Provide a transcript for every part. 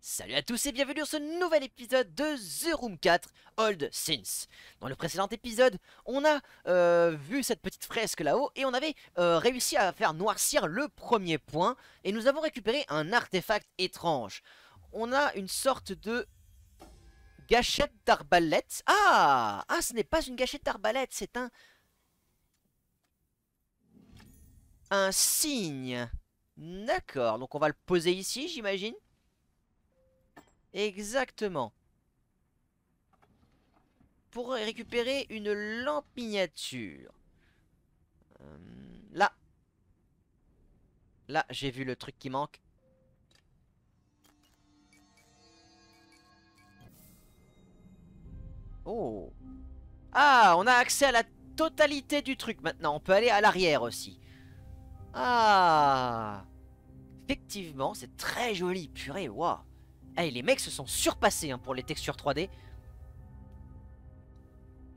Salut à tous et bienvenue dans ce nouvel épisode de The Room 4 Old Sins. Dans le précédent épisode, on a euh, vu cette petite fresque là-haut et on avait euh, réussi à faire noircir le premier point et nous avons récupéré un artefact étrange. On a une sorte de gâchette d'arbalète. Ah Ah, ce n'est pas une gâchette d'arbalète, c'est un... Un signe. D'accord, donc on va le poser ici, j'imagine. Exactement. Pour récupérer une lampe miniature. Euh, là. Là, j'ai vu le truc qui manque. Oh. Ah, on a accès à la totalité du truc maintenant. On peut aller à l'arrière aussi. Ah. Effectivement, c'est très joli. Purée, waouh. Eh, les mecs se sont surpassés hein, pour les textures 3D.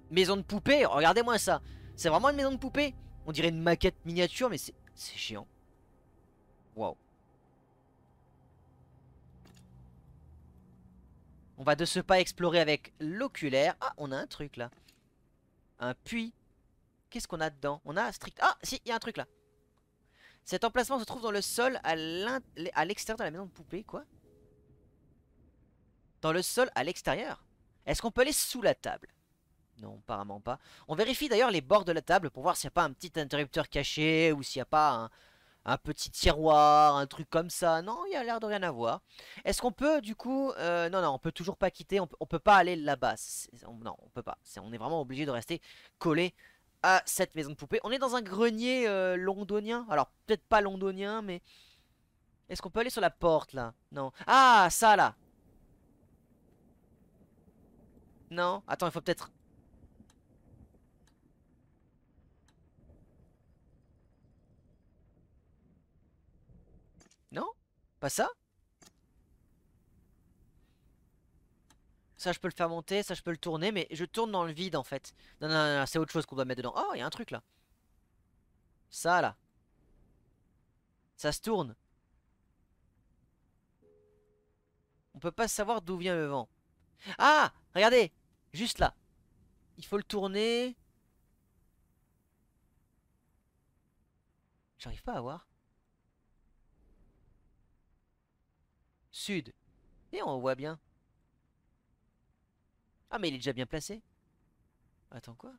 Maison de poupée, regardez-moi ça. C'est vraiment une maison de poupée. On dirait une maquette miniature, mais c'est géant. Waouh. On va de ce pas explorer avec l'oculaire. Ah, on a un truc là. Un puits. Qu'est-ce qu'on a dedans On a strict... Ah, si, il y a un truc là. Cet emplacement se trouve dans le sol à l'extérieur de la maison de poupée, quoi dans le sol à l'extérieur Est-ce qu'on peut aller sous la table Non, apparemment pas. On vérifie d'ailleurs les bords de la table pour voir s'il n'y a pas un petit interrupteur caché ou s'il n'y a pas un, petit tiroir, un truc comme ça. Non, il y a l'air de rien avoir. Est-ce qu'on peut du coup... Euh, non, non, on peut toujours pas quitter, on, peut pas aller là-bas. Non, on peut pas. on est vraiment obligé de rester collé à cette maison de poupée. On est dans un grenier euh, londonien. Alors, peut-être pas londonien, mais... Est-ce qu'on peut aller sur la porte, là Non. Ah, ça, là non Attends, il faut peut-être... Non Pas ça Ça, je peux le faire monter, ça, je peux le tourner, mais je tourne dans le vide, en fait. Non, non, non, c'est autre chose qu'on doit mettre dedans. Oh, il y a un truc, là. Ça, là. Ça se tourne. On peut pas savoir d'où vient le vent. Ah Regardez Juste là. Il faut le tourner. J'arrive pas à voir. Sud. Et on voit bien. Ah mais il est déjà bien placé. Attends quoi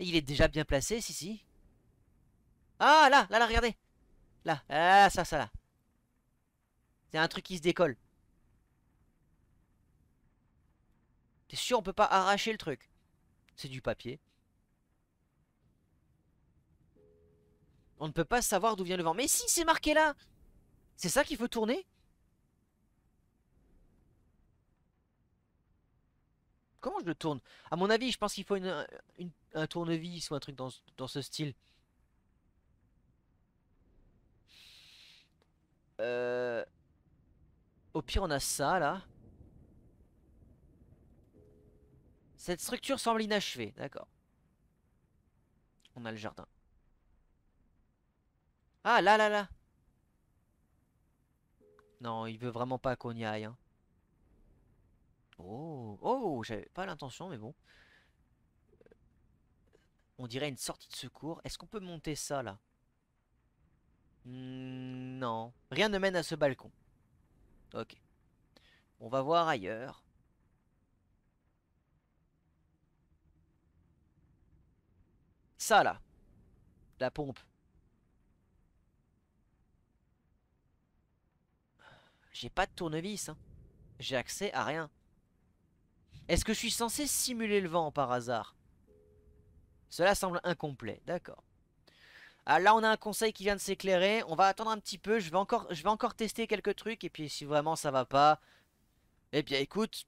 Il est déjà bien placé, si si. Ah là, là, là, regardez. Là, ah ça, ça, là. C'est un truc qui se décolle. C'est sûr on peut pas arracher le truc C'est du papier. On ne peut pas savoir d'où vient le vent. Mais si, c'est marqué là C'est ça qu'il faut tourner Comment je le tourne À mon avis, je pense qu'il faut une, un tournevis ou un truc dans, ce style. Euh, au pire, on a ça, là. Cette structure semble inachevée, d'accord. On a le jardin. Ah, là, là, là Non, il veut vraiment pas qu'on y aille, hein. Oh, oh, j'avais pas l'intention, mais bon. On dirait une sortie de secours. Est-ce qu'on peut monter ça, là hmm, Non. Rien ne mène à ce balcon. Ok. On va voir ailleurs. Ça là. La pompe. J'ai pas de tournevis. Hein. J'ai accès à rien. Est-ce que je suis censé simuler le vent par hasard Cela semble incomplet. D'accord. Ah, là, on a un conseil qui vient de s'éclairer. On va attendre un petit peu. Je vais, encore, je vais encore tester quelques trucs. Et puis, si vraiment ça va pas... Eh bien, écoute,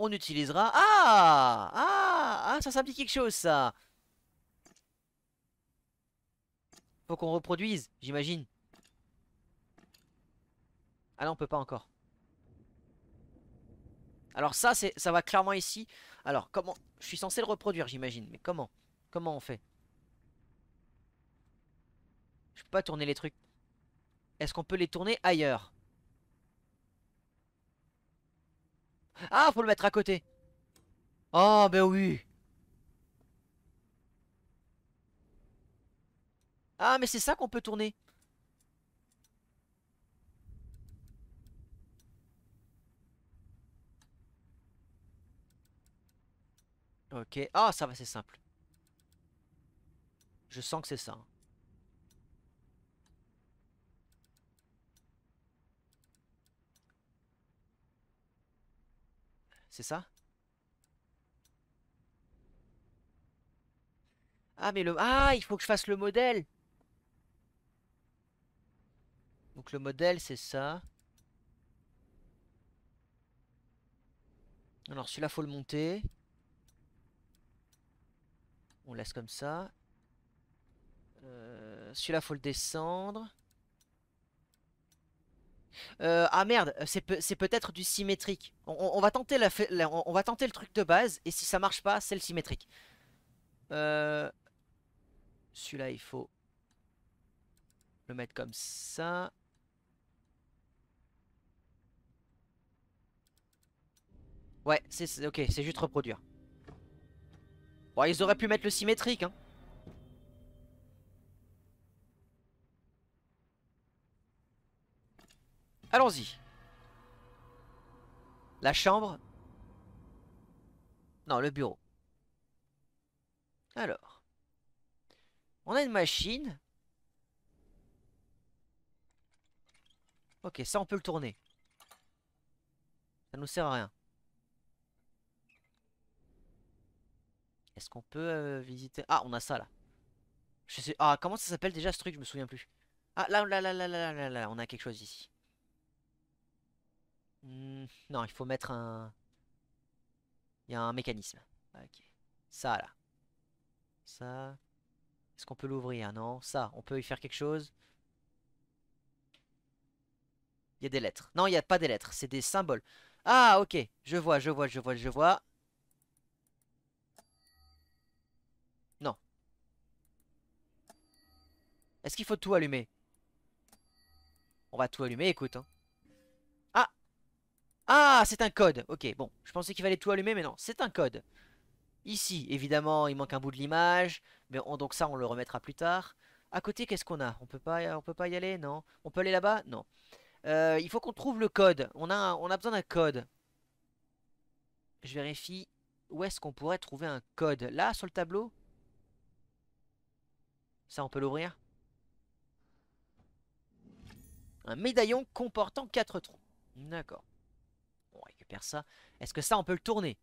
on utilisera... Ah Ah Ah, ça, s'applique quelque chose, ça Faut qu'on reproduise, j'imagine. Ah non on peut pas encore. Alors ça, c'est, ça va clairement ici. Alors, comment Je suis censé le reproduire, j'imagine. Mais comment Comment on fait Je peux pas tourner les trucs. Est-ce qu'on peut les tourner ailleurs Ah, faut le mettre à côté. Oh, ben oui Ah, mais c'est ça qu'on peut tourner. Ok. Ah, ça va, c'est simple. Je sens que c'est ça. Hein. C'est ça Ah, mais le... Ah, il faut que je fasse le modèle le modèle, c'est ça. Alors celui-là, faut le monter. On laisse comme ça. Euh, celui-là, faut le descendre. Euh, ah merde, euh, c'est peut-être du symétrique. On, va tenter on, va tenter le truc de base et si ça marche pas, c'est le symétrique. Celui-là, il faut le mettre comme ça. Ouais, c'est ok, c'est juste reproduire. Bon, ils auraient pu mettre le symétrique, hein. Allons-y. La chambre. Non, le bureau. Alors. On a une machine. Ok, ça on peut le tourner. Ça nous sert à rien. Est-ce qu'on peut euh, visiter... Ah, on a ça, là. Je sais... Ah, comment ça s'appelle déjà, ce truc Je me souviens plus. Ah, là, là, là, là, là, là, là, on a quelque chose ici. Hmm, non, il faut mettre un... Il y a un mécanisme. Ok. Ça, là. Ça. Est-ce qu'on peut l'ouvrir ah, Non. Ça, on peut y faire quelque chose. Il y a des lettres. Non, il n'y a pas des lettres. C'est des symboles. Ah, ok. Je vois, je vois, je vois, je vois. Est-ce qu'il faut tout allumer On va tout allumer, écoute. Hein. Ah Ah, c'est un code. Ok, bon, je pensais qu'il fallait tout allumer, mais non, c'est un code. Ici, évidemment, il manque un bout de l'image, mais on, donc ça, on le remettra plus tard. À côté, qu'est-ce qu'on a On peut pas, on peut pas y aller, non On peut aller là-bas Non. Euh, il faut qu'on trouve le code. On a, on a besoin d'un code. Je vérifie où est-ce qu'on pourrait trouver un code. Là, sur le tableau Ça, on peut l'ouvrir un médaillon comportant 4 trous. D'accord. On récupère ça. Est-ce que ça, on peut le tourner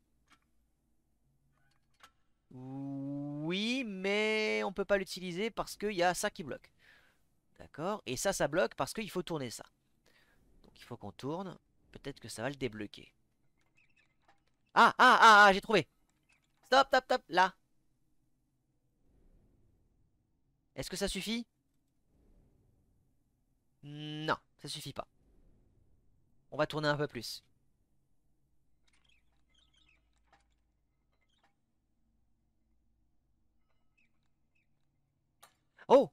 Oui, mais on peut pas l'utiliser parce qu'il y a ça qui bloque. D'accord Et ça, ça bloque parce qu'il faut tourner ça. Donc il faut qu'on tourne. Peut-être que ça va le débloquer. Ah, ah, ah, ah, j'ai trouvé Stop, stop, stop, là Est-ce que ça suffit non, ça suffit pas. On va tourner un peu plus. Oh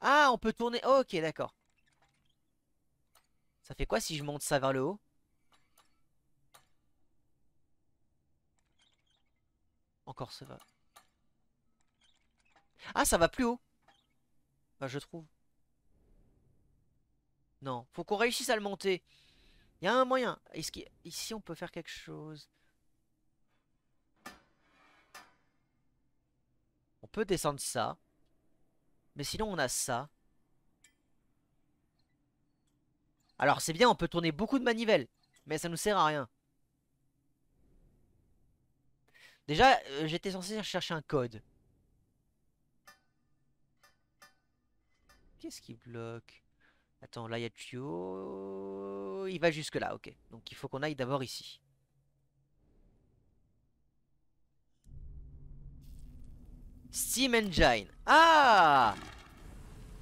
Ah, on peut tourner... ok, d'accord. Ça fait quoi si je monte ça vers le haut Encore ça va. Ah, ça va plus haut. Bah, je trouve. Non, faut qu'on réussisse à le monter. Il y a un moyen. Ici, on peut faire quelque chose. On peut descendre ça. Mais sinon, on a ça. Alors, c'est bien, on peut tourner beaucoup de manivelles. Mais ça nous sert à rien. Déjà, euh, j'étais censé chercher un code. Qu'est-ce qui bloque Attends, là il y a Il va jusque là, ok. Donc il faut qu'on aille d'abord ici. Steam Engine. Ah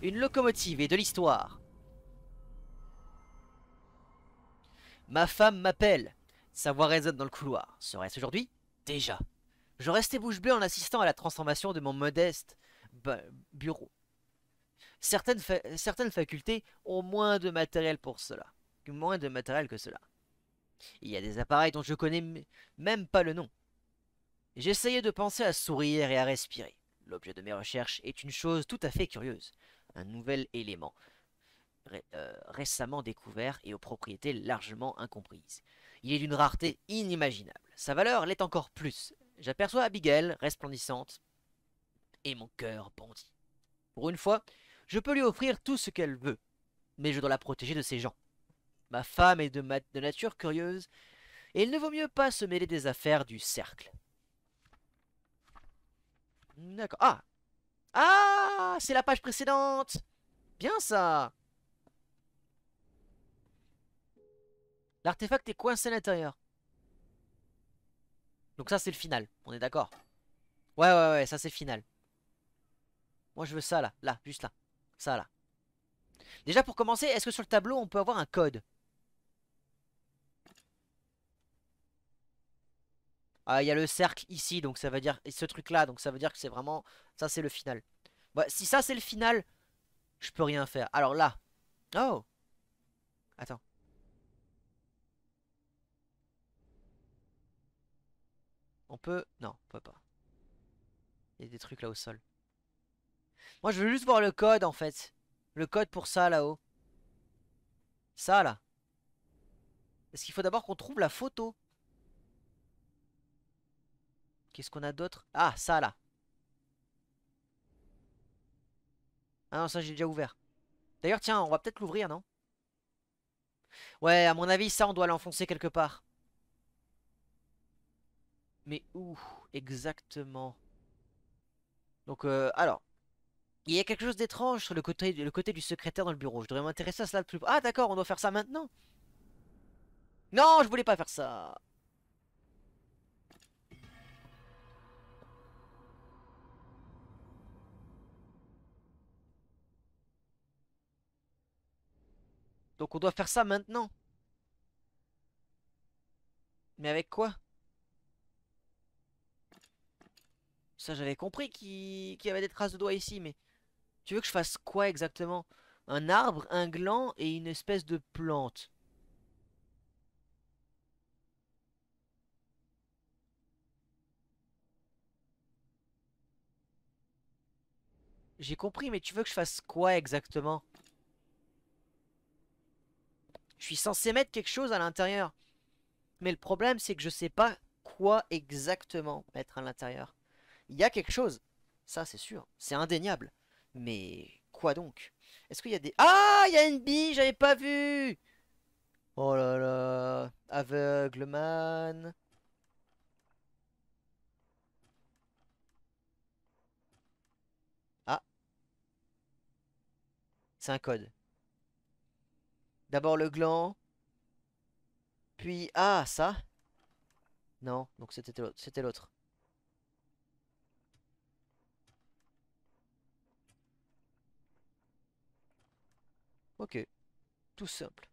Une locomotive et de l'histoire. Ma femme m'appelle. Sa voix résonne dans le couloir. Serait-ce aujourd'hui Déjà. Je restais bouche bleue en assistant à la transformation de mon modeste bureau certaines, facultés ont moins de matériel pour cela. Moins de matériel que cela. Il y a des appareils dont je connais même pas le nom. J'essayais de penser à sourire et à respirer. L'objet de mes recherches est une chose tout à fait curieuse. Un nouvel élément euh, récemment découvert et aux propriétés largement incomprises. Il est d'une rareté inimaginable. Sa valeur l'est encore plus. J'aperçois Abigail resplendissante et mon cœur bondit. Pour une fois, je peux lui offrir tout ce qu'elle veut, mais je dois la protéger de ces gens. Ma femme est de, de nature curieuse, et il ne vaut mieux pas se mêler des affaires du cercle. D'accord. Ah Ah C'est la page précédente Bien ça L'artefact est coincé à l'intérieur. Donc ça c'est le final, on est d'accord Ouais ouais ouais, ça c'est le final. Moi je veux ça là, là, juste là ça là. Déjà pour commencer, est-ce que sur le tableau on peut avoir un code Ah Il y a le cercle ici, donc ça veut dire ce truc là, donc ça veut dire que c'est vraiment ça c'est le final. Bah, si ça c'est le final, je peux rien faire. Alors là, oh, attends. On peut, non, on peut pas. Il y a des trucs là au sol. Moi, je veux juste voir le code, en fait. Le code pour ça, là-haut. Ça, là. Parce qu'il faut d'abord qu'on trouve la photo. Qu'est-ce qu'on a d'autre Ah, ça, là. Ah non, ça, j'ai déjà ouvert. D'ailleurs, tiens, on va peut-être l'ouvrir, non Ouais, à mon avis, ça, on doit l'enfoncer quelque part. Mais où exactement Donc, euh, alors, il y a quelque chose d'étrange sur le côté, du secrétaire dans le bureau. Je devrais m'intéresser à cela le plus. Ah, d'accord, on doit faire ça maintenant. Non, je voulais pas faire ça. Donc on doit faire ça maintenant. Mais avec quoi Ça j'avais compris qu'il y avait des traces de doigts ici, mais... Tu veux que je fasse quoi exactement Un arbre, un gland et une espèce de plante. J'ai compris, mais tu veux que je fasse quoi exactement Je suis censé mettre quelque chose à l'intérieur. Mais le problème, c'est que je sais pas quoi exactement mettre à l'intérieur. Il y a quelque chose. Ça, c'est sûr. C'est indéniable. Mais quoi donc Est-ce qu'il y a des... Ah Il y a une bille J'avais pas vu Oh là là Aveugle man Ah C'est un code. D'abord le gland. Puis... Ah ça Non, donc c'était l'autre. Ok, tout simple.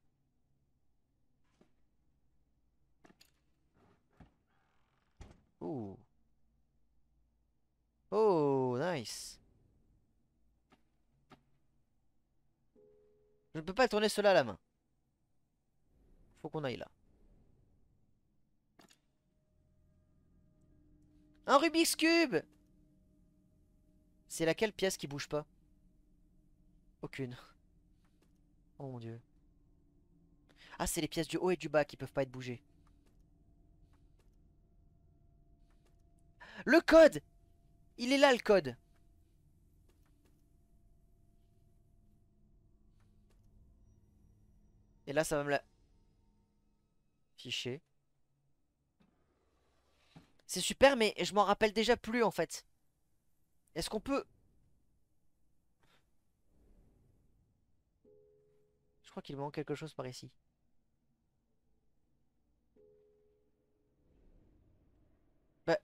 Oh. Oh, nice. Je ne peux pas tourner cela à la main. Faut qu'on aille là. Un Rubik's Cube C'est laquelle pièce qui bouge pas Aucune. Oh mon dieu. Ah, c'est les pièces du haut et du bas qui peuvent pas être bougées. Le code Il est là le code Et là ça va me la... Ficher. C'est super mais je m'en rappelle déjà plus en fait. Est-ce qu'on peut Je crois qu'il manque quelque chose par ici. Bah.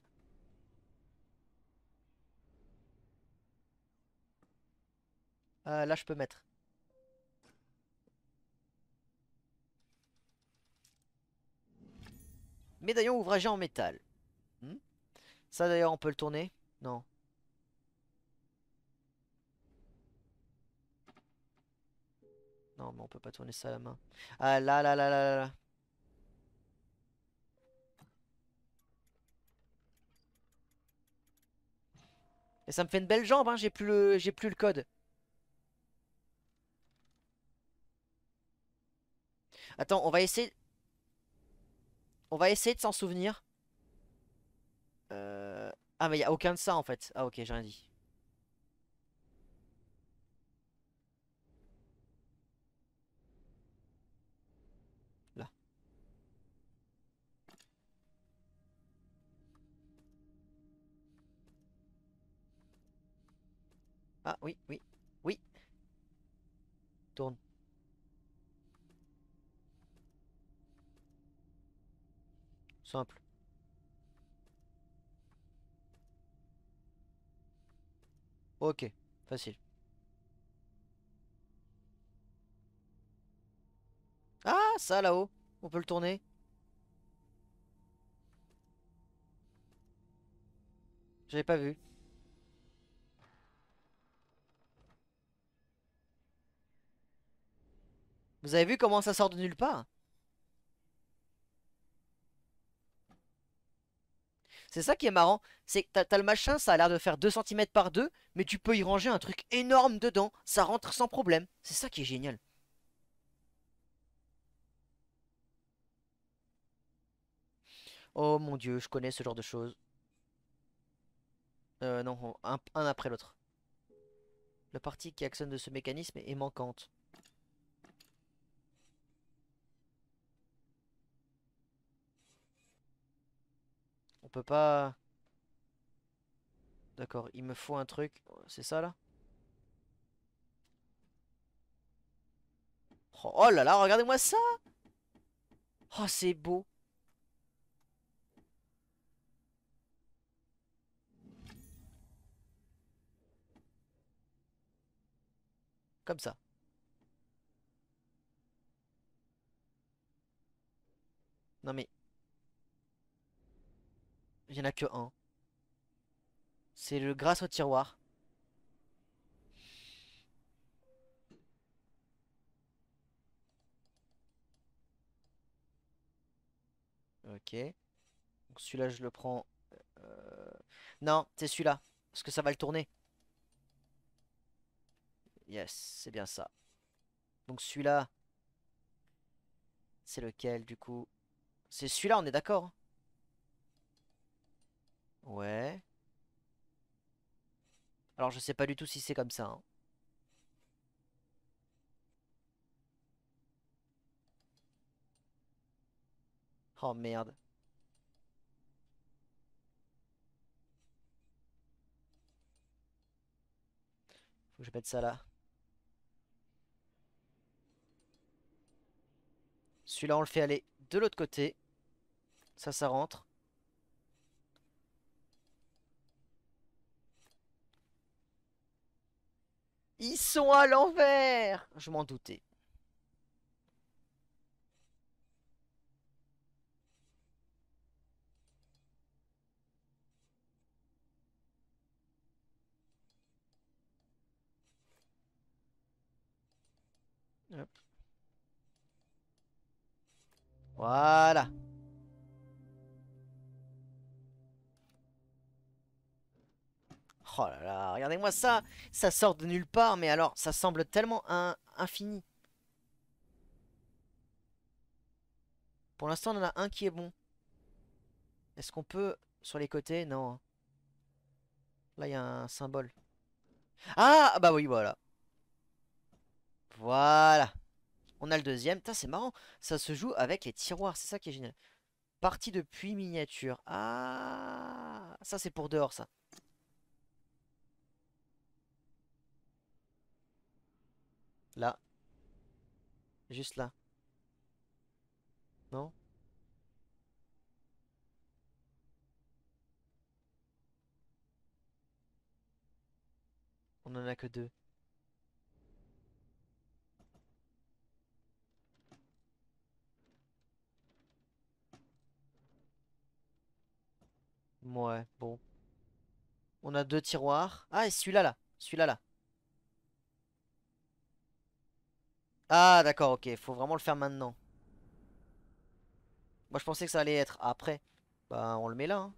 Euh, là, je peux mettre. Médaillon ouvragé en métal. Hmm Ça, d'ailleurs, on peut le tourner Non. Non, mais on peut pas tourner ça à la main. Ah, là, là, là, là, là. Et ça me fait une belle jambe, hein, j'ai plus le plus le code. Attends, on va essayer On va essayer de s'en souvenir. Euh, ah mais il a aucun de ça en fait. Ah OK, j'ai rien dit. Ah oui, oui, oui. Tourne. Simple. Ok, facile. Ah, ça là-haut, on peut le tourner. J'avais pas vu. Vous avez vu comment ça sort de nulle part C'est ça qui est marrant, c'est que t'as le machin, ça a l'air de faire 2 cm par 2, mais tu peux y ranger un truc énorme dedans, ça rentre sans problème. C'est ça qui est génial. Oh mon dieu, je connais ce genre de choses. Euh non, un, un après l'autre. La partie qui actionne de ce mécanisme est manquante. pas... D'accord, il me faut un truc. C'est ça, là oh, là là, regardez-moi ça Oh, c'est beau Comme ça. Non mais... Il n'y en a que un. C'est le grâce au tiroir. Ok. Donc celui-là, je le prends. Euh, non, c'est celui-là. Parce que ça va le tourner. Yes, c'est bien ça. Donc celui-là, c'est lequel du coup C'est celui-là, on est d'accord hein Ouais. Alors je sais pas du tout si c'est comme ça. Hein. Oh merde. Faut que je mette ça là. Celui-là on le fait aller de l'autre côté. Ça, ça rentre. Ils sont à l'envers Je m'en doutais. Voilà. Oh là là, regardez-moi ça Ça sort de nulle part, mais alors, ça semble tellement un, infini. Pour l'instant, on en a un qui est bon. Est-ce qu'on peut... Sur les côtés Non. Hein. Là, il y a un symbole. Ah Bah oui, voilà. Voilà. On a le deuxième. c'est marrant. Ça se joue avec les tiroirs. C'est ça qui est génial. Partie depuis miniature. Ah Ça, c'est pour dehors, ça. Là. Juste là. Non On en a que deux. Ouais, bon. On a deux tiroirs. Ah, et celui-là, là. Celui-là, là. Ah, d'accord, ok. Faut vraiment le faire maintenant. Moi, je pensais que ça allait être après. Bah, on le met là. Hein.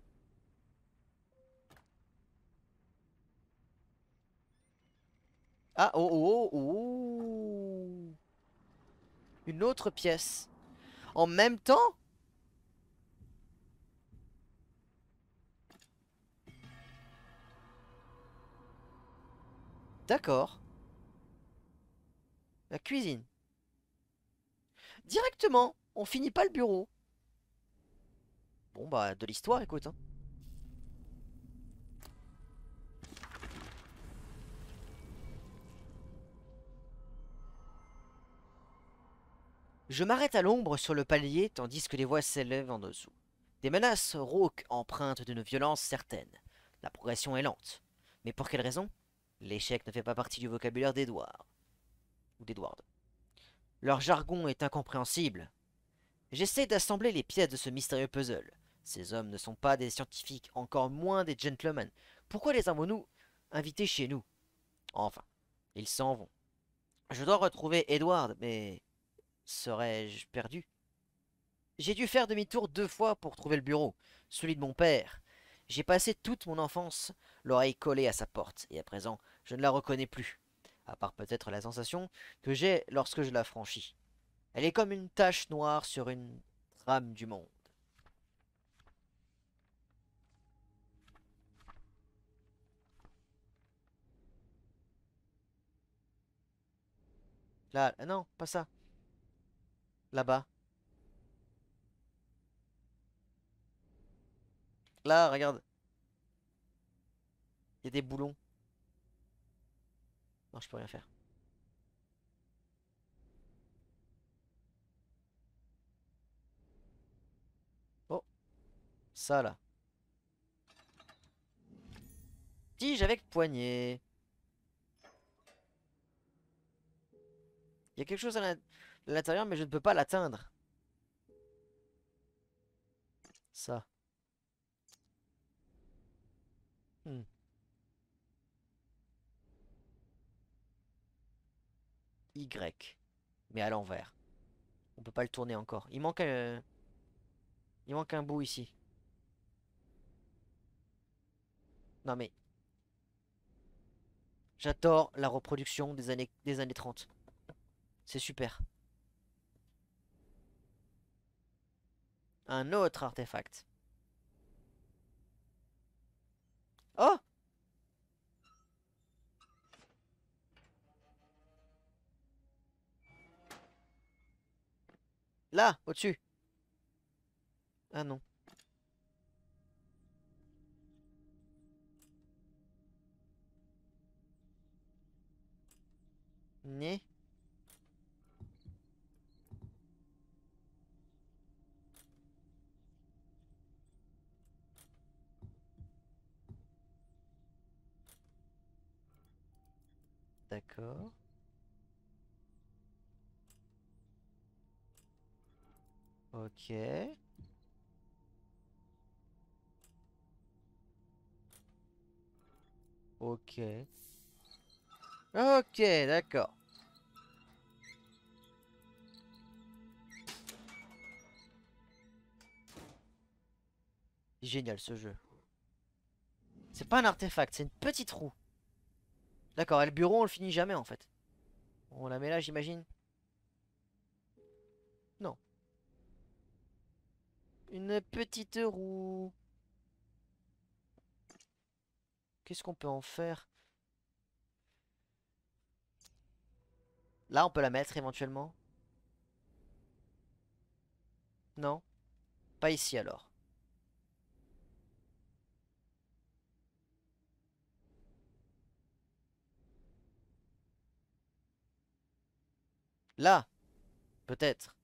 Ah, oh, oh, oh, oh. Une autre pièce. En même temps D'accord la cuisine. Directement, on finit pas le bureau. Bon bah de l'histoire écoute. Hein. Je m'arrête à l'ombre sur le palier tandis que les voix s'élèvent en dessous. Des menaces rauques empreintes d'une violence certaine. La progression est lente. Mais pour quelle raison L'échec ne fait pas partie du vocabulaire d'Edouard d'Edward. Leur jargon est incompréhensible. J'essaie d'assembler les pièces de ce mystérieux puzzle. Ces hommes ne sont pas des scientifiques, encore moins des gentlemen. Pourquoi les avons-nous invités chez nous Enfin, ils s'en vont. Je dois retrouver Edward, mais serais-je perdu J'ai dû faire demi-tour deux fois pour trouver le bureau, celui de mon père. J'ai passé toute mon enfance l'oreille collée à sa porte, et à présent, je ne la reconnais plus à part peut-être la sensation que j'ai lorsque je la franchis. Elle est comme une tache noire sur une trame du monde. Là, euh, non, pas ça. Là-bas. Là, regarde. Il y a des boulons. Non, je peux rien faire. Oh. Ça, là. Tige avec poignée. Il y a quelque chose à l'intérieur, mais je ne peux pas l'atteindre. Ça. Hmm. Y, mais à l'envers. On peut pas le tourner encore. Il manque, un... il manque un bout ici. Non mais... J'adore la reproduction des années, des années 30. C'est super. Un autre artefact. Oh Là, au-dessus. Ah non. Né. D'accord. Ok. Ok. Ok, d'accord. Génial ce jeu. C'est pas un artefact, c'est une petite roue. D'accord, et le bureau on le finit jamais en fait. On la met là j'imagine Une petite roue. Qu'est-ce qu'on peut en faire Là, on peut la mettre éventuellement Non Pas ici alors. Là Peut-être.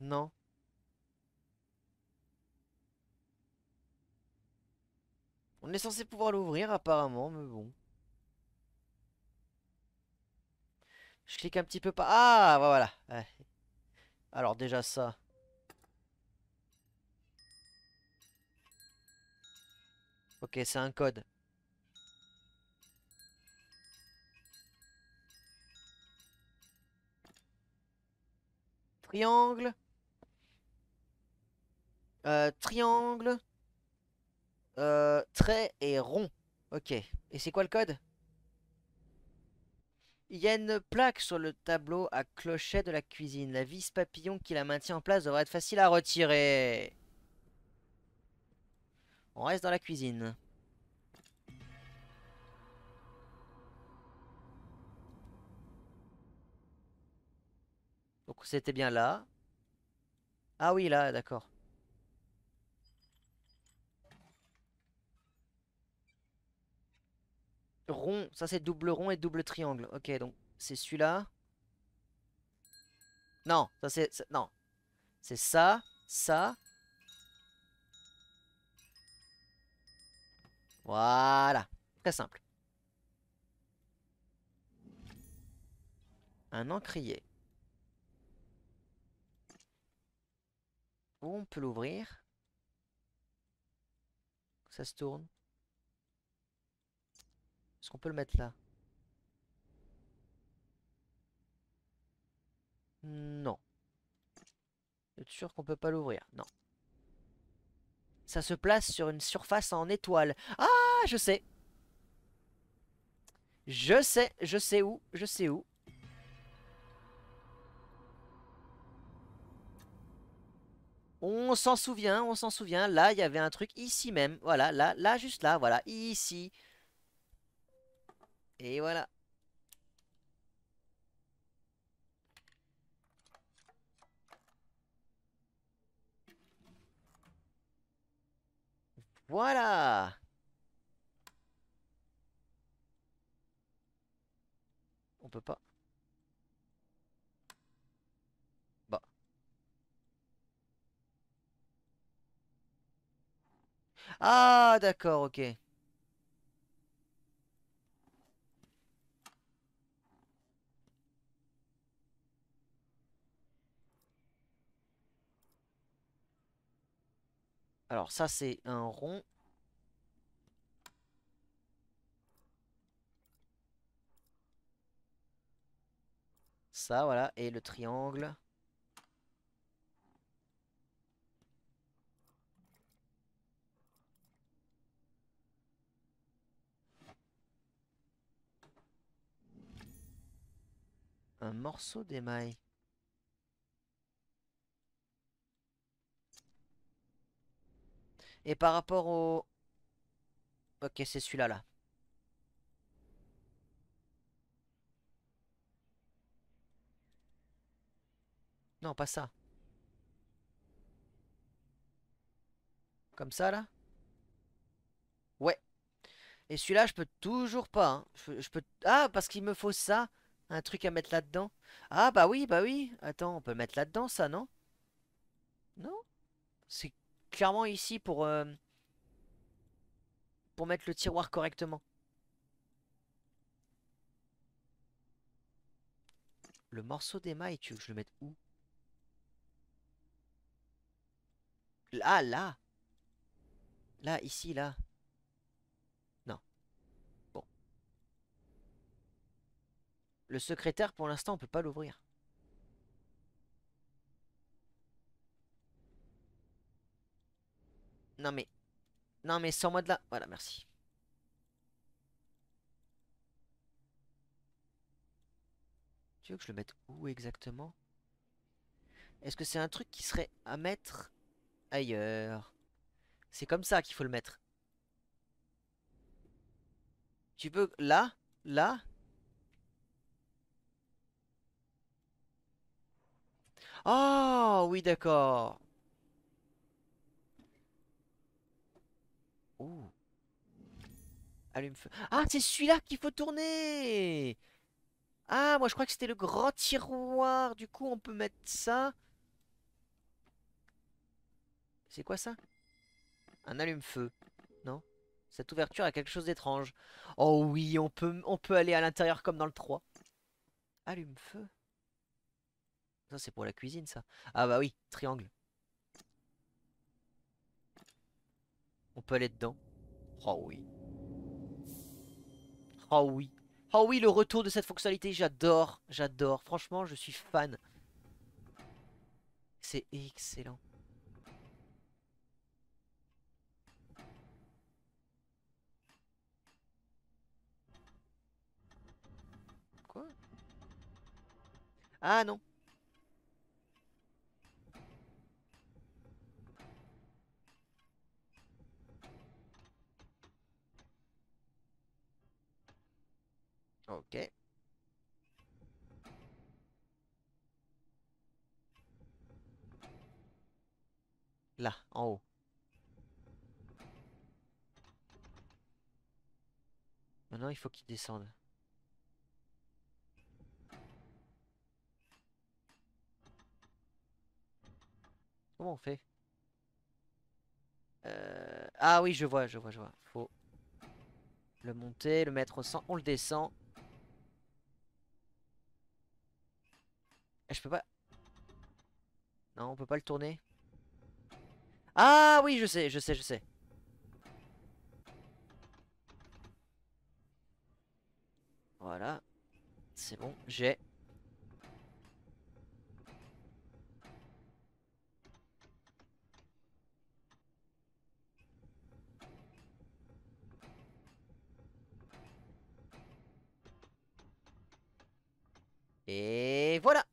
Non. On est censé pouvoir l'ouvrir apparemment, mais bon. Je clique un petit peu pas. Ah, voilà. Alors déjà ça. Ok, c'est un code. Triangle. Euh, triangle. Euh, trait et rond. Ok. Et c'est quoi le code Il y a une plaque sur le tableau à clochet de la cuisine. La vis papillon qui la maintient en place devrait être facile à retirer. On reste dans la cuisine. Donc c'était bien là. Ah oui, là, d'accord. Rond, ça c'est double rond et double triangle. Ok, donc c'est celui-là. Non, ça c'est... Non. C'est ça, ça. Voilà. Très simple. Un encrier. on peut l'ouvrir Ça se tourne. On peut le mettre là Non. êtes sûr qu'on peut pas l'ouvrir Non. Ça se place sur une surface en étoile. Ah, je sais. Je sais, je sais où, je sais où. On s'en souvient, on s'en souvient. Là, il y avait un truc ici même. Voilà, là, là, juste là. Voilà, ici. Et voilà. Voilà On peut pas. Bah. Ah, d'accord, ok. Alors ça c'est un rond. Ça voilà, et le triangle. Un morceau d'émail. Et par rapport au... Ok, c'est celui-là, là. Non, pas ça. Comme ça, là Ouais. Et celui-là, je peux toujours pas. Hein. Je, peux... Ah, parce qu'il me faut ça. Un truc à mettre là-dedans. Ah, bah oui, bah oui. Attends, on peut mettre là-dedans, ça, non Non C'est clairement ici pour, euh, pour mettre le tiroir correctement. Le morceau d'émail, tu veux que je le mette où Là, là Là, ici, là Non. Bon. Le secrétaire, pour l'instant, on peut pas l'ouvrir. Non mais... Non mais sans moi de là. Voilà, merci. Tu veux que je le mette où exactement Est-ce que c'est un truc qui serait à mettre ailleurs C'est comme ça qu'il faut le mettre. Tu peux... Là Là Oh oui d'accord Oh. Allume feu. Ah, c'est celui-là qu'il faut tourner Ah, moi je crois que c'était le grand tiroir. Du coup, on peut mettre ça. C'est quoi ça Un allume-feu. Non Cette ouverture a quelque chose d'étrange. Oh oui, on peut, on peut aller à l'intérieur comme dans le 3. Allume-feu. Ça, c'est pour la cuisine, ça. Ah bah oui, triangle. On peut aller dedans Oh oui. Oh oui. Oh oui, le retour de cette fonctionnalité, j'adore. J'adore. Franchement, je suis fan. C'est excellent. Quoi Ah non Ok. Là, en haut. Maintenant, il faut qu'il descende. Comment on fait euh, Ah oui, je vois, je vois, je vois. Faut le monter, le mettre au centre. On le descend. Eh, je peux pas... Non, on peut pas le tourner. Ah oui, je sais, je sais, je sais. Voilà. C'est bon, j'ai. Et voilà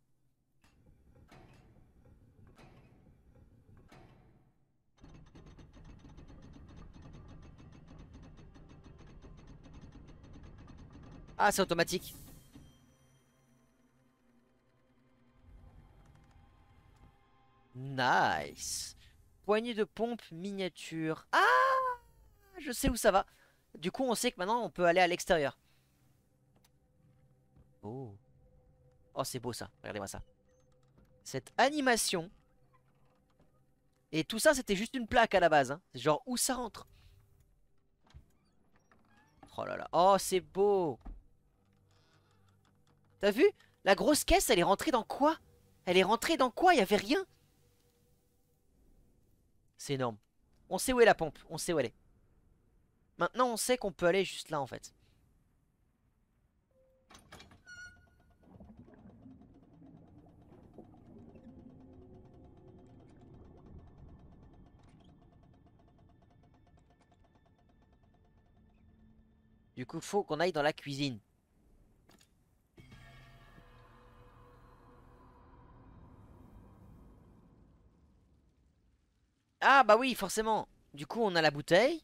c'est automatique. Nice. Poignée de pompe miniature. Ah Je sais où ça va. Du coup, on sait que maintenant, on peut aller à l'extérieur. Oh. Oh, c'est beau ça. Regardez-moi ça. Cette animation. Et tout ça, c'était juste une plaque à la base. Hein. C'est genre où ça rentre. Oh là là. Oh, c'est beau. T'as vu La grosse caisse, elle est rentrée dans quoi Elle est rentrée dans quoi Il n'y avait rien C'est énorme. On sait où est la pompe, on sait où elle est. Maintenant, on sait qu'on peut aller juste là, en fait. Du coup, faut qu'on aille dans la cuisine. Ah bah oui, forcément. Du coup, on a la bouteille.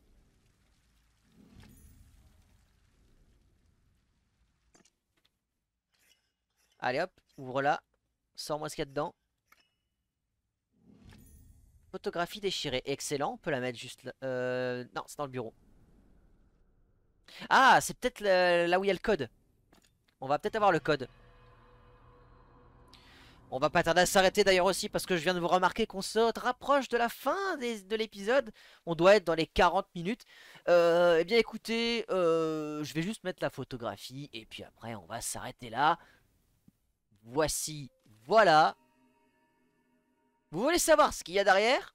Allez hop, ouvre-la. Sors-moi ce qu'il y a dedans. Photographie déchirée. Excellent, on peut la mettre juste là. Euh, non, c'est dans le bureau. Ah, c'est peut-être là où il y a le code. On va peut-être avoir le code. On va pas tarder à s'arrêter d'ailleurs aussi parce que je viens de vous remarquer qu'on se rapproche de la fin de l'épisode. On doit être dans les 40 minutes. Euh, eh bien écoutez, euh, je vais juste mettre la photographie et puis après on va s'arrêter là. Voici, voilà. Vous voulez savoir ce qu'il y a derrière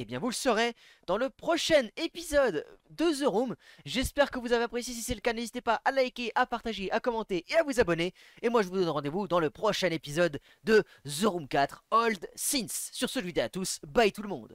eh bien vous le saurez dans le prochain épisode de The Room. J'espère que vous avez apprécié. Si c'est le cas, n'hésitez pas à liker, à partager, à commenter et à vous abonner. Et moi je vous donne rendez-vous dans le prochain épisode de The Room 4 Old Sins. Sur ce, je vous dis à tous, bye tout le monde.